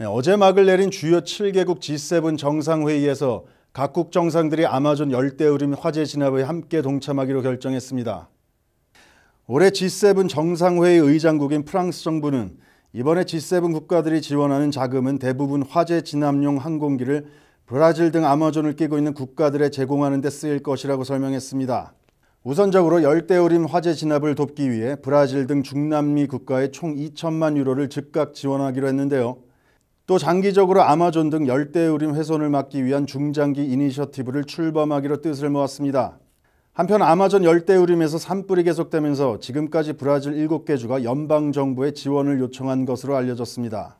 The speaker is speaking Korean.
네, 어제 막을 내린 주요 7개국 G7 정상회의에서 각국 정상들이 아마존 열대우림 화재 진압에 함께 동참하기로 결정했습니다. 올해 G7 정상회의 의장국인 프랑스 정부는 이번에 G7 국가들이 지원하는 자금은 대부분 화재 진압용 항공기를 브라질 등 아마존을 끼고 있는 국가들에 제공하는 데 쓰일 것이라고 설명했습니다. 우선적으로 열대우림 화재 진압을 돕기 위해 브라질 등 중남미 국가에 총 2천만 유로를 즉각 지원하기로 했는데요. 또 장기적으로 아마존 등 열대우림 훼손을 막기 위한 중장기 이니셔티브를 출범하기로 뜻을 모았습니다. 한편 아마존 열대우림에서 산불이 계속되면서 지금까지 브라질 7개 주가 연방정부의 지원을 요청한 것으로 알려졌습니다.